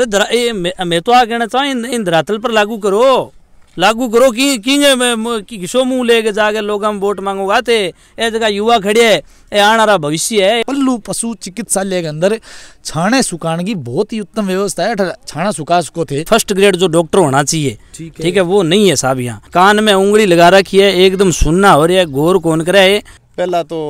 अरे दरा, ए, मैं, मैं तो आ कहना चाहूँ इन, इन धरातल पर लागू करो लागू करो कि किंग शो लेके जाके लोग हम वोट मांगोगा थे ए जगह युवा खड़े है ए आना भविष्य है पल्लू पशु चिकित्सालय के अंदर छाणे सुखाने की बहुत ही उत्तम व्यवस्था है छाणा सुखा को थे फर्स्ट ग्रेड जो डॉक्टर होना चाहिए ठीक है।, है वो नहीं है साहब यहाँ कान में उंगली लगा रखी है एकदम सुनना हो रहा है गौर कौन करे पहला तो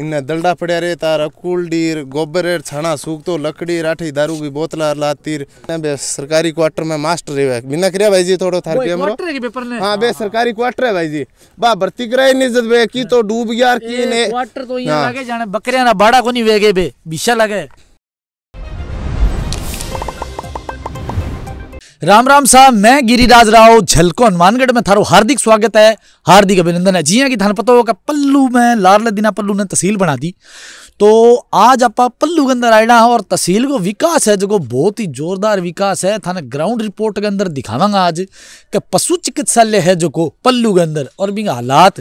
इन्हें दलडा पड़ा रे तारा कूलडीर गोबर छाना सूख तो लकड़ी राठी दारू की बोतला लातीर बे सरकारी क्वार्टर में मास्टर रे बिना क्रिया भाई जी थोड़ा थार के हमरो हाँ, बे हाँ, हाँ। सरकारी क्वार्टर है भाई जी बा भर्ती कराई नहीं जद बे की तो डूब गया की ने क्वार्टर तो ये लागे जाने बकरियां ना बाड़ा कोनी वेगे बे बिशा लागे राम राम साहब मैं गिरिराज राव झलको हनुमानगढ़ में थारो हार्दिक स्वागत है हार्दिक अभिनंदन है जी हाँ कि थान पता होगा पल्लू में लाल दिना पल्लू ने तहसील बना दी तो आज आप पल्लू के अंदर आएगा और तहसील को विकास है जो बहुत ही जोरदार विकास है थाने ग्राउंड रिपोर्ट के अंदर दिखावांगा आज कि पशु चिकित्सालय है जो को पल्लू के अंदर और भी हालात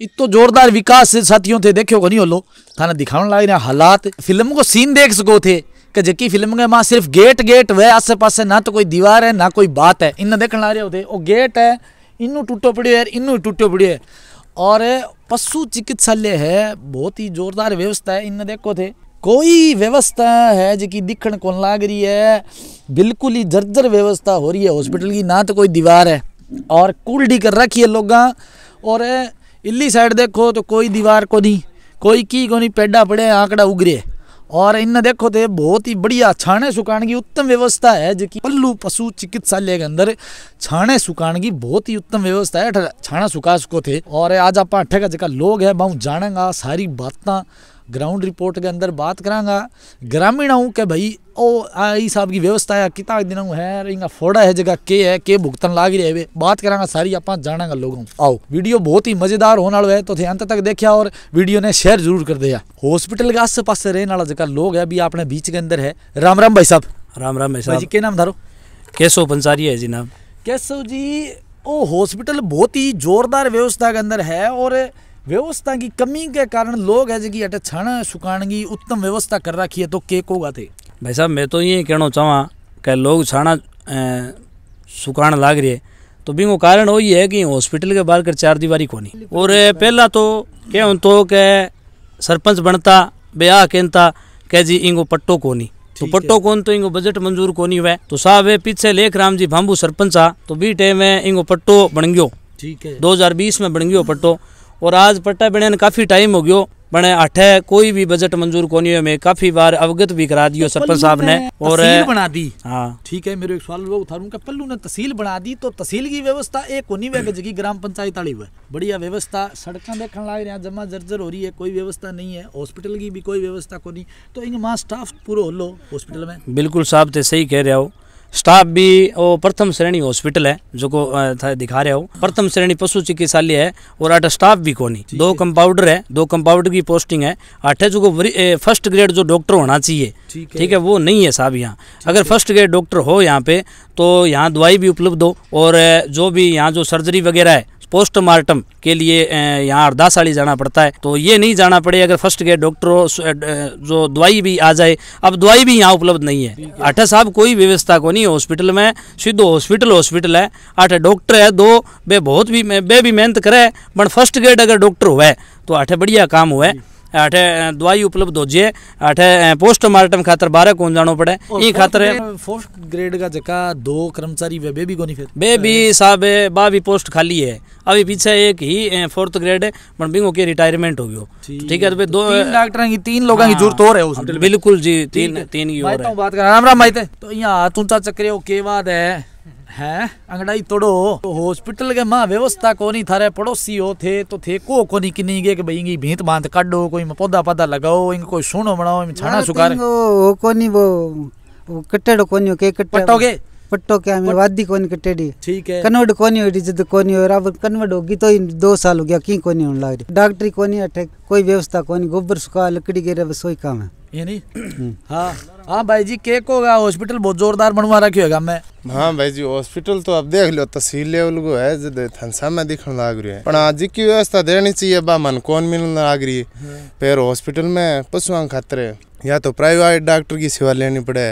इतो जोरदार विकास साथियों थे होगा नहीं होलो थाने दिखाने लाग रहे हालात फिल्म को सीन देख सको थे कि जी फिल्म के मां सिर्फ गेट गेट वह आसे पास ना तो कोई दीवार है ना कोई बात है इन्हें देखने आ रहे होते वो गेट है इनू टूटो पड़ियो है इनू टूटो पड़ियो है और पशु चिकित्सालय है बहुत ही जोरदार व्यवस्था है इन देखो थे कोई व्यवस्था है जी दिखण को लाग रही है बिल्कुल ही जर्जर व्यवस्था हो रही है हॉस्पिटल की ना तो कोई दीवार है और कुलडी कर रखी है लोग और इली साइड देखो तो कोई दीवार को नहीं कोई की को नहीं पेडा पड़े आंकड़ा उगरे और इन देखो तो बहुत ही बढ़िया छाने सुखाने की उत्तम व्यवस्था है जो कि पल्लू पशु चिकित्सालय के अंदर छाने सुखाने की बहुत ही उत्तम व्यवस्था है छाना सुखा सको थे और आज आप अठे का जगह लोग है वह जानेगा सारी बातें ग्राउंड रिपोर्ट के अंदर बात करांगा ग्रामीण हूँ के भाई ओ आ हिसाब की व्यवस्था है कितना दिन है इनका फोड़ा है जगह के है के भुगतन लाग रही है बात करांगा सारी आप जानागा लोगों आओ वीडियो बहुत ही मजेदार होने वाला है तो थे अंत तक देखा और वीडियो ने शेयर जरूर कर दिया हॉस्पिटल के आस पास रहने वाला जगह लोग है अभी अपने बीच के अंदर है राम राम भाई साहब राम राम भाई साहब जी के नाम धारो केशव पंसारी है जी नाम केशव जी ओ हॉस्पिटल बहुत ही जोरदार व्यवस्था के अंदर है और व्यवस्था की कमी के कारण लोग है जी अट छाना सुखान की उत्तम व्यवस्था कर रखी है तो के को गाते भाई साहब मैं तो ये कहना चाहवा कि लोग छाणा सुखाण लाग रही है तो बिंगो कारण वही है कि हॉस्पिटल के बाहर कर चार दीवारी कोनी और पहला तो क्या तो के सरपंच बनता ब्याह कहता कह जी इंगो पट्टो कोनी तो पट्टो कौन तो इंगो बजट मंजूर कोनी हुआ तो साहब है पीछे लेख राम जी भांबू सरपंच आ तो बी टाइम में इंगो पट्टो बन गयो ठीक है 2020 में बन गयो पट्टो और आज पट्टा बने काफी टाइम हो गयो बने अठ कोई भी बजट मंजूर को नहीं मैं काफी बार अवगत भी करा दियो तो सरपंच साहब ने और बना दी हाँ ठीक है मेरे एक सवाल पल्लू ने तहसील बना दी तो तहसील की व्यवस्था एक होनी वे जगह ग्राम पंचायत वाली हुए बढ़िया व्यवस्था सड़क देखने लाग रहा जमा जर्जर हो रही है कोई व्यवस्था नहीं है हॉस्पिटल की भी कोई व्यवस्था को नहीं तो इन माँ स्टाफ पूरा हो लो हॉस्पिटल में बिल्कुल साहब तो सही कह रहे हो स्टाफ भी वो प्रथम श्रेणी हॉस्पिटल है जो को था दिखा रहे हो प्रथम श्रेणी पशु चिकित्सालय है और आठ स्टाफ भी कोनी दो कंपाउंडर है दो कंपाउंडर की पोस्टिंग है आठ है जो को फर्स्ट ग्रेड जो डॉक्टर होना चाहिए ठीक है।, है वो नहीं है साहब यहाँ अगर फर्स्ट ग्रेड डॉक्टर हो यहाँ पे तो यहाँ दवाई भी उपलब्ध हो और जो भी यहाँ जो सर्जरी वगैरह है पोस्टमार्टम के लिए यहाँ अरदास जाना पड़ता है तो ये नहीं जाना पड़े अगर फर्स्ट के डॉक्टरों जो दवाई भी आ जाए अब दवाई भी यहाँ उपलब्ध नहीं है अठा साहब कोई व्यवस्था को नहीं हॉस्पिटल में सीधो हॉस्पिटल हॉस्पिटल है अठे डॉक्टर है दो बे बहुत भी बे भी मेहनत करे बट फर्स्ट ग्रेड अगर डॉक्टर हुआ है तो अठे बढ़िया काम हुआ है अठे दवाई उपलब्ध हो जाए अठे पोस्टमार्टम खातर बारह कौन जानो पड़े ई खातर फोर्थ ग्रेड का जका दो कर्मचारी वे बेबी कोनी फिर बेबी भी साहब बा भी पोस्ट खाली है अभी पीछे एक ही फोर्थ ग्रेड है पण बिंगो के रिटायरमेंट हो गयो ठीक है तो दो डॉक्टर की तीन लोगों की हाँ। जरूरत हो रहे हो बिल्कुल जी तीन तीन की हो रही तो है बात कर राम राम माइते तो यहां तुंचा चक्रियो के बाद है है अंगड़ाई तोड़ो तो हॉस्पिटल के माँ व्यवस्था को थारे पड़ोसी हो थे तो थे को को नहीं किनी के भाई इनकी भीत बांध काटो कोई पौधा पौधा लगाओ इनको कोई सुनो बनाओ इन छाना सुखा वो को नहीं वो कट्टेड़ो को के कट्टे पट्टो क्या हमें वादी कोनी कटेड़ी ठीक है कन्वर्ट कोनी हुई जद कोनी हो अब कन्वर्ट होगी तो इन दो साल हो गया की कोनी होने लग रही डॉक्टरी कोनी अटैक कोई व्यवस्था कोनी गोबर सुखा लकड़ी गिरे बस वही काम है हाँ, हाँ भाई जी केक होगा हॉस्पिटल बहुत जोरदार बनवा रखी होगा मैं हाँ भाई जी हॉस्पिटल तो अब देख लो तहसील लेवल को है जद थनसा में दिखने लाग रही है पर आज की व्यवस्था देनी चाहिए बा मन कौन मिलने लाग रही है फिर हॉस्पिटल में पशुओं खतरे या तो प्राइवेट डॉक्टर की सेवा लेनी पड़े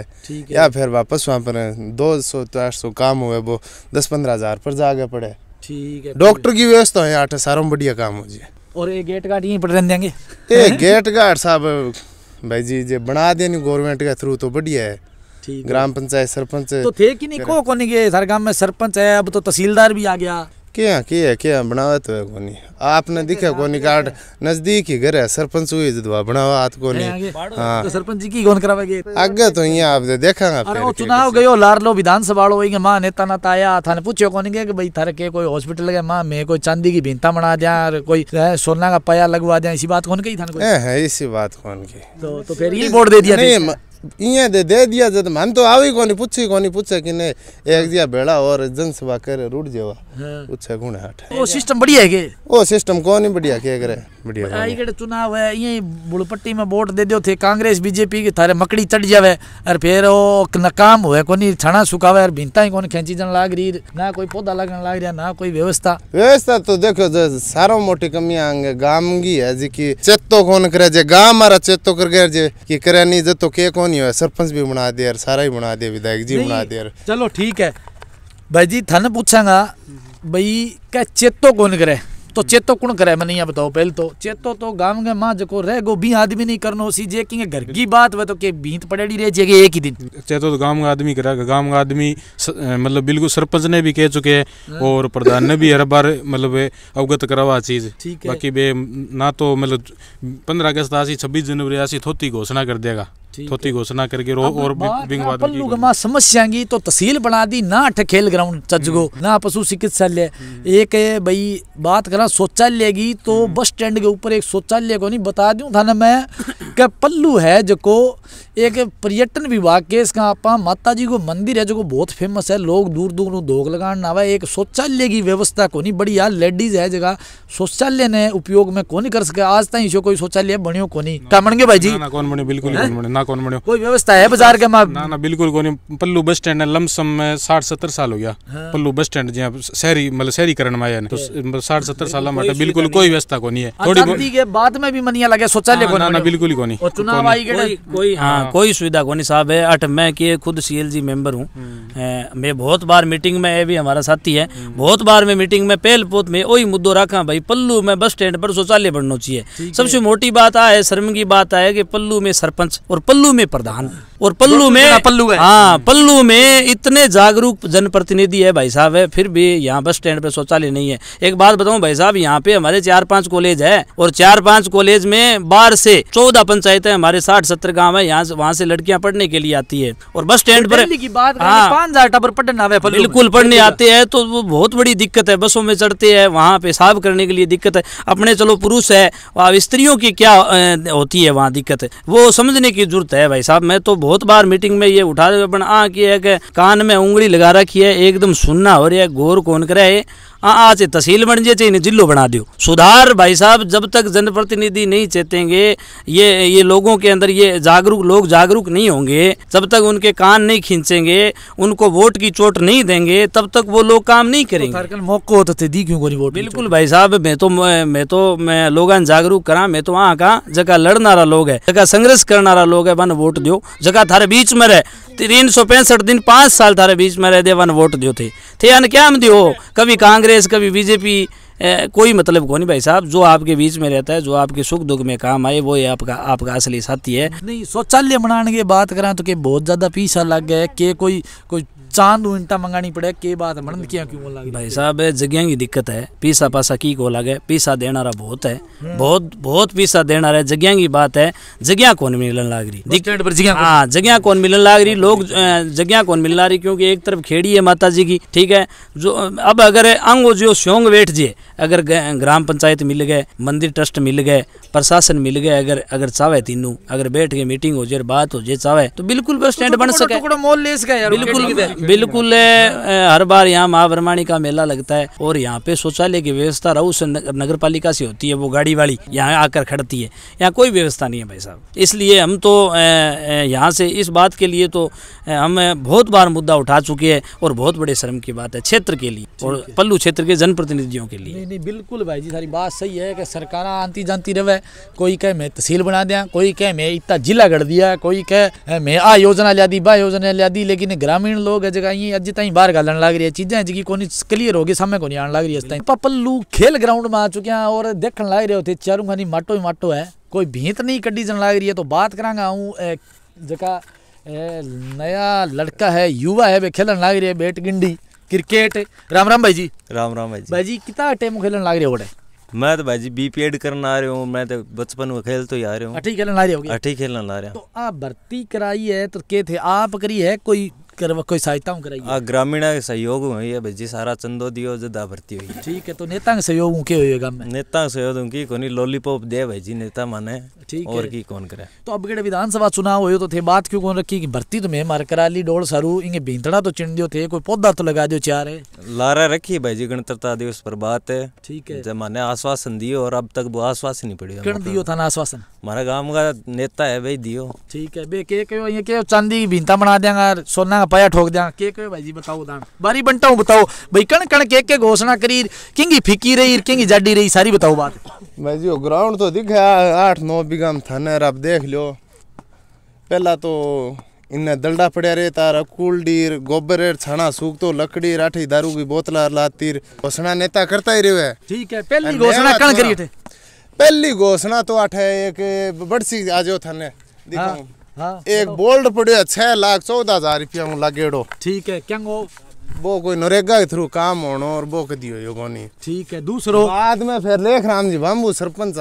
या फिर वापस वहाँ पर दो सौ चार तो सौ काम हुए वो दस पंद्रह हजार पर जागे पड़े ठीक है डॉक्टर की व्यवस्था है आठ सारों बढ़िया काम हो जाए और ये गेट गार्ड यहीं पर रहने देंगे ये गेट गार्ड साहब भाई जी जे बना दे गवर्नमेंट के थ्रू तो बढ़िया है ग्राम पंचायत सरपंच तो थे कि नहीं को कोनी गए सारे गांव में सरपंच है अब तो तहसीलदार भी आ गया के यहाँ के है के यहाँ तो है कोनी आपने दिखा कोनी कार्ड नजदीक ही घर है सरपंच हुई जदवा बनावा हाथ कोनी हां तो सरपंच जी की कौन करावेगे आगे तो यहां आप देखा फिर अरे चुनाव गयो लार लो विधानसभा वालो वही के मां नेता ना ताया थाने पूछो कोनी के भाई थारे के कोई हॉस्पिटल के मां मैं कोई चांदी की भिंता बना दिया और कोई सोना का पाया लगवा दिया इसी बात कौन कही थाने कोई है इसी बात कौन की तो तो फिर ये वोट दे दिया नहीं इं दे दे दिया जब मन तो आवी कोनी पूछी कोनी पूछे कि नहीं एक दिया बेड़ा और जनसभा करे रुड जावा वो छगुण हाट है सिस्टम बढ़िया है के वो सिस्टम कौन ही बढ़िया के करे बढ़िया आई कड़े चुनाव है यही बुड़पट्टी में वोट दे दियो थे कांग्रेस बीजेपी के थारे मकड़ी चढ़ जावे और फिर वो नाकाम हुए कोनी छाना सुखावे और भिनता ही कोनी खेची जन लाग रही ना कोई पौधा लगन लाग रहा ना कोई व्यवस्था व्यवस्था तो देखो सारो मोटी कमियां आंगे गाम की है जी की चेतो कौन करे जे गांव मारा चेतो कर गए जे की करे नहीं जे तो के कौन ही है सरपंच भी बना दे यार सारा ही बना दे विधायक जी बना दे यार चलो ठीक है भाई जी थाने पूछांगा भाई क्या चेतो कौन करे तो चेतो कौन करे मैंने यहाँ बताओ पहले तो चेतो तो गांव के माँ जो रह गो भी आदमी नहीं करनो सी जे कि घर की बात वे तो के बीत पड़ेड़ी रह जाएगी एक ही दिन चेतो तो गांव का आदमी करा गांव का आदमी मतलब बिल्कुल सरपंच ने भी कह चुके हैं हाँ। और प्रधान ने भी हर बार मतलब अवगत करवा चीज बाकी बे ना तो मतलब पंद्रह अगस्त आसी छब्बीस जनवरी आसी थोती घोषणा कर देगा थोती तो घोषणा करके और विंगवाद समझ जाएंगी तो तहसील बना दी ना अठ खेल ग्राउंड चज हम्म। ना पशु चिकित्सालय हम्म। एक भाई बात करा शौचालय की तो हम्म। बस स्टैंड के ऊपर एक शौचालय को नहीं बता दूं थाने मैं के पल्लू है जो एक पर्यटन विभाग के इसका आपा माता जी को मंदिर है जो बहुत फेमस है लोग दूर दूर धोख लगा आवा एक शौचालय की व्यवस्था को नहीं बढ़िया लेडीज है जगह शौचालय ने उपयोग में कौन कर सके आज तक कोई शौचालय बनियो कोनी का बने भाई जी ना कौन बने बिल्कुल ना कौन बने कोई व्यवस्था है बाजार के माप ना ना बिल्कुल कोनी पल्लू बस स्टैंड है लमसम में साठ सत्तर साल हो गया हाँ। पल्लू बस स्टैंड जी शहरी मतलब शहरीकरण में आया तो हाँ। मतलब साठ सत्तर साल में बिल्कुल कोई व्यवस्था कोनी है थोड़ी के बाद में भी मनिया लगे शौचालय हाँ, को ना बिल्कुल ही कोनी चुनाव आई कोई हाँ, हाँ कोई सुविधा कोनी साहब है अठ मैं के खुद सीएलजी मेंबर हूँ हम्म। मैं बहुत बार मीटिंग में भी हमारा साथी है हम्म। बहुत बार में मीटिंग में पहल पोत में वही मुद्दों रखा भाई पल्लू में बस स्टैंड पर शौचालय बनना चाहिए सबसे मोटी बात आ है शर्म की बात आ है कि पल्लू में सरपंच और पल्लू में प्रधान और पल्लू में पल्लू है हाँ पल्लू में इतने जागरूक जनप्रतिनिधि है भाई साहब है फिर भी यहाँ बस स्टैंड पे शौचालय नहीं है एक बात बताऊँ भाई साहब यहाँ पे हमारे चार पांच कॉलेज है और चार पांच कॉलेज में बाहर से चौदह है हमारे साठ सत्तर गाँव है यहाँ वहाँ से लड़कियाँ पढ़ने के लिए आती है और बस स्टैंड तो पर हाँ। पांच हजार टबर पढ़ना बिल्कुल पढ़ने आते हैं तो वो बहुत बड़ी दिक्कत है बसों में चढ़ते हैं वहाँ पे साफ करने के लिए दिक्कत है अपने चलो पुरुष है स्त्रियों की क्या होती है वहाँ दिक्कत वो समझने की जरूरत है भाई साहब मैं तो बहुत बार मीटिंग में ये उठा रहे अपन आ कि कान में उंगली लगा रखी है एकदम सुनना हो रहा है गौर कौन करे हाँ, आज तहसील बन जाए चाहे तो जिलो बना दो सुधार भाई साहब जब तक जनप्रतिनिधि नहीं चेतेंगे ये ये लोगों के अंदर ये जागरूक लोग जागरूक नहीं होंगे जब तक उनके कान नहीं खींचेंगे उनको वोट की चोट नहीं देंगे तब तक वो लोग काम नहीं तो करेंगे तो थे दी क्यों वोट बिल्कुल भाई साहब मैं तो मैं तो मैं लोग जागरूक करा मैं तो वहाँ का जगह लड़नारा लोग है जगह संघर्ष करना लोग है वन वोट दो जगह थारे बीच में रहे तीन सौ पैंसठ दिन पांच साल थारे बीच में रह दे वन वोट दो थे थे क्या दियो कभी कांग्रेस कांग्रेस कभी बीजेपी कोई मतलब को नहीं भाई साहब जो आपके बीच में रहता है जो आपके सुख दुख में काम आए वो आपका आपका असली साथी है नहीं शौचालय बनाने की बात करें तो के बहुत ज़्यादा पीछा लग गया है के कोई कोई चांद उल्टा मंगानी पड़े के बात है मन क्या क्यों बोला भाई साहब जगह की दिक्कत है पीसा पासा की को लागे पीसा देना रहा बहुत है हम्म। बहुत बहुत पीसा देना रहा जगह की बात है जगह कौन मिलन लाग रही दिक्कत पर जगह हां जगह कौन मिलन लाग रही लोग जगह कौन मिल रही क्योंकि एक तरफ खेड़ी है माता जी की ठीक है जो अब अगर अंगो जो सोंग बैठ जे अगर ग्राम पंचायत मिल गए मंदिर ट्रस्ट मिल गए प्रशासन मिल गए अगर अगर चावे तीनों अगर बैठ के मीटिंग हो जे बात हो जे चावे तो बिल्कुल बस तो स्टैंड तो बन सके टुकड़ा मोल ले सके यार बिल्कुल बिल्कुल हर बार यहाँ महाब्रह्मी का मेला लगता है और यहाँ पे शौचालय की व्यवस्था से नगर पालिका से होती है वो गाड़ी वाली यहाँ आकर खड़ती है यहाँ कोई व्यवस्था नहीं है भाई साहब इसलिए हम तो यहाँ से इस बात के लिए तो हम बहुत बार मुद्दा उठा चुके हैं और बहुत बड़े शर्म की बात है क्षेत्र के लिए और पल्लू क्षेत्र के जनप्रतिनिधियों के लिए नहीं, नहीं बिल्कुल भाई जी सारी बात सही है कि सरकार आंती जानती रहे कोई कह मैं तहसील बना दिया कोई कह मैं इतना जिला गढ़ दिया कोई कह मैं आ योजना लिया दी बा योजना लिया दी लेकिन ग्रामीण लोग गए जगह ये अज तीन बाहर गालन लग रही है चीजें जी कोनी क्लियर होगी को नहीं आने लग रही है ताई पप्पलू खेल ग्राउंड में आ चुके हैं और देख लग रहे उसे चारों खानी माटो ही माटो है कोई भीत नहीं कड्डी जन लग रही है तो बात करांगा हूँ जगह नया लड़का है युवा है वे खेलन लग रही है बेट गिंडी क्रिकेट राम राम भाई जी राम राम भाई जी भाई जी कितना टाइम खेलन लग रहे हो बड़े मैं तो भाई जी बीपी एड करने आ रहे हूँ मैं तो बचपन में खेल तो ही आ रहे हूँ अठी खेलने आ रहे हो अठी खेलने आ रहे हूँ तो आप भर्ती कराई है तो के थे आप करी है कोई कोई सहायता कराई आ ग्रामीण सहयोग हुई है भाई सारा चंदो दियो जदा भर्ती हुई ठीक है तो नेता के सहयोग के हुए गांव में नेता के सहयोग की कोनी लॉलीपॉप दे भाई जी नेता माने ठीक और की कौन करे तो अब गेड़े विधानसभा चुनाव हुए तो थे बात क्यों कौन रखी की भर्ती तो मैं मार करा ली डोल सारू इंगे भींतड़ा तो चिण दियो थे कोई पौधा तो लगा दियो चार है लारा रखी भाई जी गणतंत्रता दिवस पर बात है ठीक है जब मैंने आश्वासन दियो और अब तक वो आश्वासन नहीं पड़ी कण दियो था ना आश्वासन हमारा गाँव का नेता है भाई दियो ठीक है बे के कहो ये के चांदी की भींता बना देंगे सोना का पाया ठोक देंगे के कहो भाई जी बताओ दान बारी बंटा हूँ बताओ भाई कण कण के के घोषणा करी किंगी फिकी रही किंगी जाडी रही सारी बताओ बात भाई जी ग्राउंड तो दिखा आठ नौ बीघा गांव थाना आप देख लो पहला तो इन्हें दलडा पड़ा रे तारा कुलडीर गोबर छाना सूख तो लकड़ी राठी दारू की बोतला लातीर घोषणा नेता करता ही रहे ठीक है पहली घोषणा कहां करी थे पहली घोषणा तो आठ है एक बड़सी आजो थाने दिखाऊं हाँ, हाँ, एक बोल्ड पड़ियो छह लाख चौदह हजार रुपया लागेड़ो ठीक है क्या वो कोई नरेगा के थ्रू काम होना और वो कदी हो कोनी ठीक है दूसरो बाद में फिर लेख राम जी बाबू सरपंच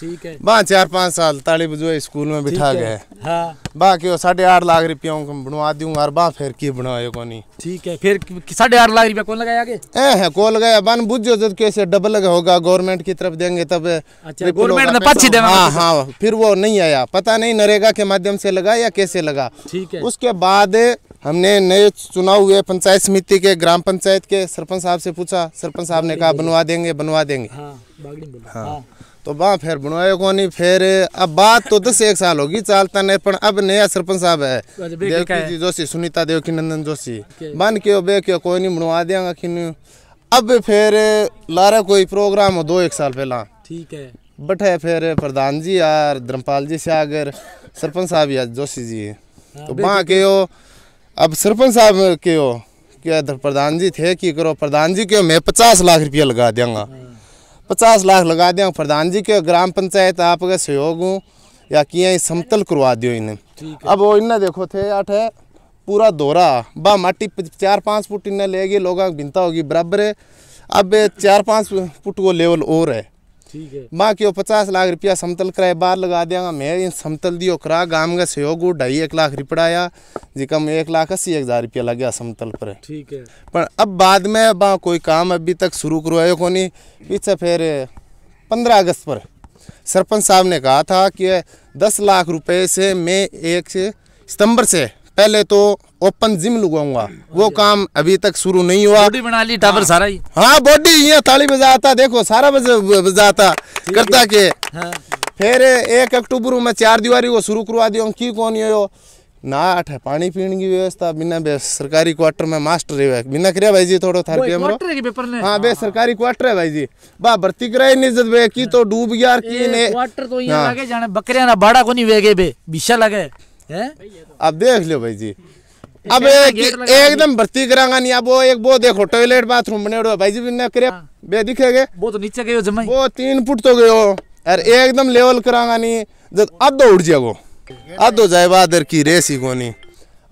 ठीक है बा चार पांच साल ताली बजुआ स्कूल में बिठा गए हाँ। बाकी साढ़े आठ लाख रुपया बनवा दूंगा और बा फिर की बनाओ कोनी ठीक है फिर साढ़े आठ लाख रुपया कौन लगाया गया ए कौन लगाया बन बुझो जब कैसे डबल होगा गवर्नमेंट की तरफ देंगे तब अच्छा, गवर्नमेंट ने पच्चीस देगा हाँ हाँ फिर वो नहीं आया पता नहीं नरेगा के माध्यम से लगा या कैसे लगा ठीक है उसके बाद हमने नए चुनाव हुए पंचायत समिति के ग्राम पंचायत के सरपंच साहब से पूछा सरपंच साहब ने कहा बनवा देंगे बनवा देंगे हाँ, हाँ।, हाँ। तो वहाँ फिर बनवाए कौन नहीं फिर अब बात तो दस एक साल होगी चालता नहीं पर अब नया सरपंच साहब है अच्छा, देवकी जोशी सुनीता देवकी नंदन जोशी बन के बे क्यों कोई नहीं बनवा देंगे कि अब फिर लारा कोई प्रोग्राम हो दो एक साल पहला ठीक है बैठे फिर प्रधान जी यार धर्मपाल जी सागर सरपंच साहब यार जोशी जी हाँ, तो वहाँ के हो अब सरपंच साहब के हो क्या प्रधान जी थे कि करो प्रधान जी के मैं पचास लाख रुपया लगा देंगा पचास लाख लगा दें प्रधान जी के ग्राम पंचायत आपका सहयोग हूँ या किया समतल करवा दियो इन्हें अब वो इन्हें देखो थे आठ है पूरा दोहरा बा माटी चार पाँच फुट इन्हें ले गए लोग बिनता होगी बराबर है अब चार पाँच फुट वो लेवल और है माँ के पचास लाख रुपया समतल कराए बार लगा देगा मैं इन समतल दियो करा गांव का सहयोग ढाई एक लाख रिपड़ाया कम एक लाख अस्सी हजार रुपया लग गया समतल पर ठीक है पर अब बाद में वहाँ कोई काम अभी तक शुरू करवाया को नहीं पीछे फिर पंद्रह अगस्त पर सरपंच साहब ने कहा था कि दस लाख रुपये से मैं एक से सितंबर से पहले तो ओपन जिम लगाऊंगा वो काम अभी तक शुरू नहीं हुआ बॉडी बना ली टावर हाँ। सारा ही हाँ बॉडी ये ताली बजाता देखो सारा बजाता करता के हाँ। फिर एक अक्टूबर में चार दीवारी को शुरू करवा दियो की कौन यो ना आठ पानी पीने की व्यवस्था बिना बे सरकारी क्वार्टर में मास्टर है बिना करे भाई जी थोड़ा थार के हमरो हां बे हाँ। सरकारी क्वार्टर है भाई जी बा भर्ती कराई नहीं जद बे की तो डूब गया की ने क्वार्टर तो यहां लगे जाने बकरियां ना बाड़ा कोनी वेगे बे बिशा लगे हैं अब देख लो भाई जी अब एकदम भर्ती करांगा नहीं अब वो एक वो देखो टॉयलेट बाथरूम बने भाई जी ने करे बे दिखेगे वो तो नीचे गयो जमा वो तीन फुट तो गयो और एकदम लेवल करांगा नहीं जब अधो उड़ जाए वो तो जाए बादर की रेस ही कोनी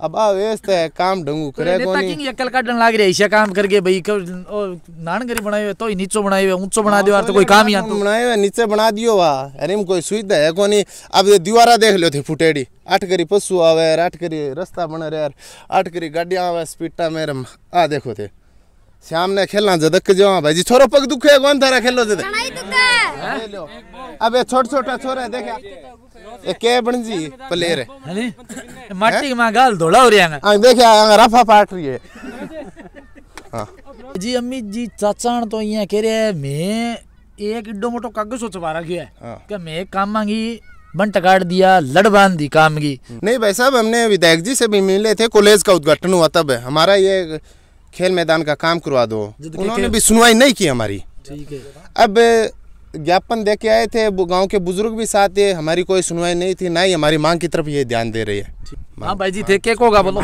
अब आ व्यस्त तो है काम ढंगू तो करे कोनी नेता किंग अकल काटन लाग रही ऐसा काम करके भाई ओ नानगरी बनाए हुए तो ही नीचो बनाए हुए ऊंचो बना हाँ, दियो तो कोई काम ही तो बनाए हुए नीचे बना दियो वा अरे में कोई सुविधा है कोनी अब ये दीवारा देख लियो थी फुटेड़ी आठ करी पशु आवे यार आठ करी रास्ता बन रे यार आठ करी गाड़ियां आवे स्पीडटा मेरे आ देखो थे शाम ने खेलना जदक जो भाई जी छोरो पग दुखे कौन थारा खेलो जदे दुखे ले लो अब ये छोटा छोटा छोरा है देखा ये के बन जी प्लेयर है माटी में गाल धोला हो रिया है हां देखा रफा पाट रही है हां हाँ। जी अम्मी जी चाचाण तो यहां कह रहे है मैं एक इड्डो मोटो कागज सोच सोचवा रखियो है हाँ। के मैं काम मांगी बंट काट दिया लड़ बांध दी काम की नहीं भाई साहब हमने विधायक जी से भी मिले थे कॉलेज का उद्घाटन हुआ तब हमारा ये खेल मैदान का काम करवा दो उन्होंने भी सुनवाई नहीं की हमारी ठीक है अब ज्ञापन दे के आए थे गांव के बुजुर्ग भी साथ थे हमारी कोई सुनवाई नहीं थी ना ही हमारी मांग की तरफ ये ध्यान दे रही है हाँ भाई जी थे के कोगा बोलो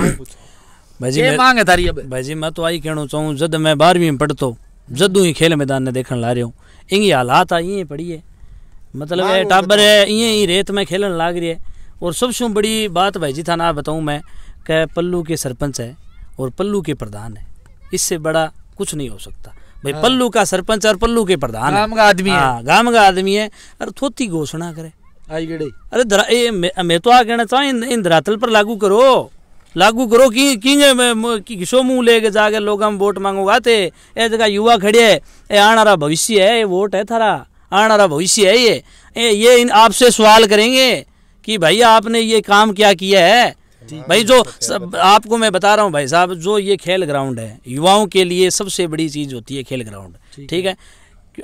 भाई जी मांग है तारी भाई जी मैं तो आई कहना चाहूँ जद मैं बारहवीं में पढ़तो जदू ही खेल मैदान ने देखने ला रहे हूँ इंगी हालात आई ये पढ़ी है मतलब ये टाबर है ये ही रेत में खेलन लाग रही है और सबसे बड़ी बात भाई जी था ना बताऊँ मैं क्या पल्लू के सरपंच है और पल्लू के प्रधान है इससे बड़ा कुछ नहीं हो सकता भाई पल्लू का सरपंच और पल्लू के प्रधान गांव का आदमी है हाँ, गांव का आदमी है अरे थोती घोषणा करे आई गड़ी अरे दरा, ए, मैं, मैं तो आ कहना चाहूँ इन, इन धरातल पर लागू करो लागू करो कि किंग किसो मुंह लेके जाके लोग हम वोट मांगोगा थे ए जगह युवा खड़े है ए आना भविष्य है ये वोट है थारा आना भविष्य है ये ये इन आपसे सवाल करेंगे कि भाई आपने ये काम क्या किया है भाई जो सब आपको मैं बता रहा हूँ भाई साहब जो ये खेल ग्राउंड है युवाओं के लिए सबसे बड़ी चीज़ होती है खेल ग्राउंड ठीक है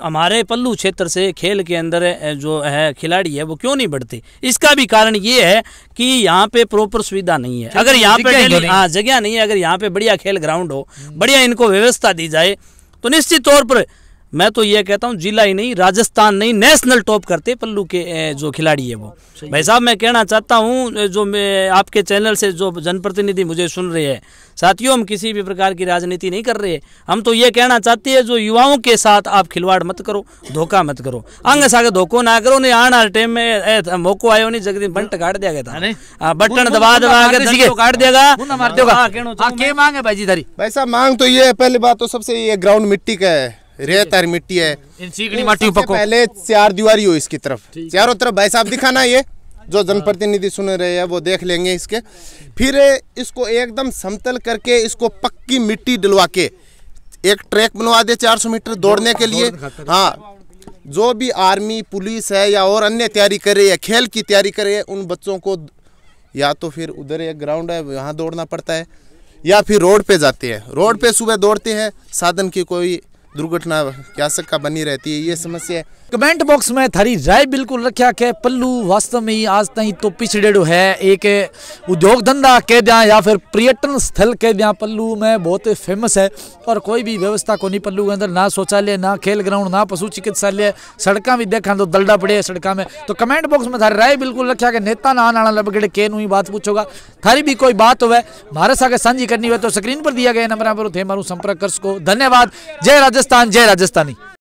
हमारे पल्लू क्षेत्र से खेल के अंदर जो है खिलाड़ी है वो क्यों नहीं बढ़ते इसका भी कारण ये है कि यहाँ पे प्रॉपर सुविधा नहीं है अगर यहाँ पे हाँ जगह नहीं है अगर यहाँ पे बढ़िया खेल ग्राउंड हो हम्म। बढ़िया इनको व्यवस्था दी जाए तो निश्चित तौर पर मैं तो ये कहता हूँ जिला ही नहीं राजस्थान नहीं नेशनल टॉप करते पल्लू के जो खिलाड़ी है वो भाई साहब मैं कहना चाहता हूँ जो मैं आपके चैनल से जो जनप्रतिनिधि मुझे सुन रहे हैं साथियों हम किसी भी प्रकार की राजनीति नहीं कर रहे हम तो ये कहना चाहते हैं जो युवाओं के साथ आप खिलवाड़ मत करो धोखा मत करो आगे सागे धोखो ना करो नहीं आने टाइम में मौको आयो नहीं जगदी बंट काट दिया गया था बटन दबा दबा के काट देगा मांग है भाई भाई साहब मांग तो ये पहली बात तो सबसे ये ग्राउंड मिट्टी का है रेत और मिट्टी है पहले चार दीवार हो इसकी तरफ चारों तरफ भाई साहब दिखाना ये जो हाँ। जनप्रतिनिधि सुन रहे हैं वो देख लेंगे इसके फिर इसको एकदम समतल करके इसको पक्की मिट्टी डलवा के एक ट्रैक बनवा दे 400 मीटर दौड़ने के लिए हाँ जो भी आर्मी पुलिस है या और अन्य तैयारी कर रही है खेल की तैयारी कर रही है उन बच्चों को या तो फिर उधर एक ग्राउंड है वहाँ दौड़ना पड़ता है या फिर रोड पे जाते हैं रोड पे सुबह दौड़ते हैं साधन की कोई दुर्घटना क्या का बनी रहती है ये समस्या कमेंट बॉक्स में थारी राय बिल्कुल रखा के पल्लू वास्तव में ही आज तीन तो पिछड़ेड़ो है एक उद्योग धंधा कह दिया या फिर पर्यटन स्थल कह दिया पल्लू में बहुत फेमस है और कोई भी व्यवस्था को नहीं पल्लू के अंदर ना शौचालय ना खेल ग्राउंड ना पशु चिकित्सालय सड़क भी देखा तो दलडा पड़े है सड़क में तो कमेंट बॉक्स में थारी राय बिल्कुल रखा के नेता ना आना लगड़े के नु ही बात पूछोगा थारी भी कोई बात हो हमारे साथ साझी करनी हुए तो स्क्रीन पर दिया गया नंबर पर थे संपर्क कर धन्यवाद जय राजस्थान जय राजस्थानी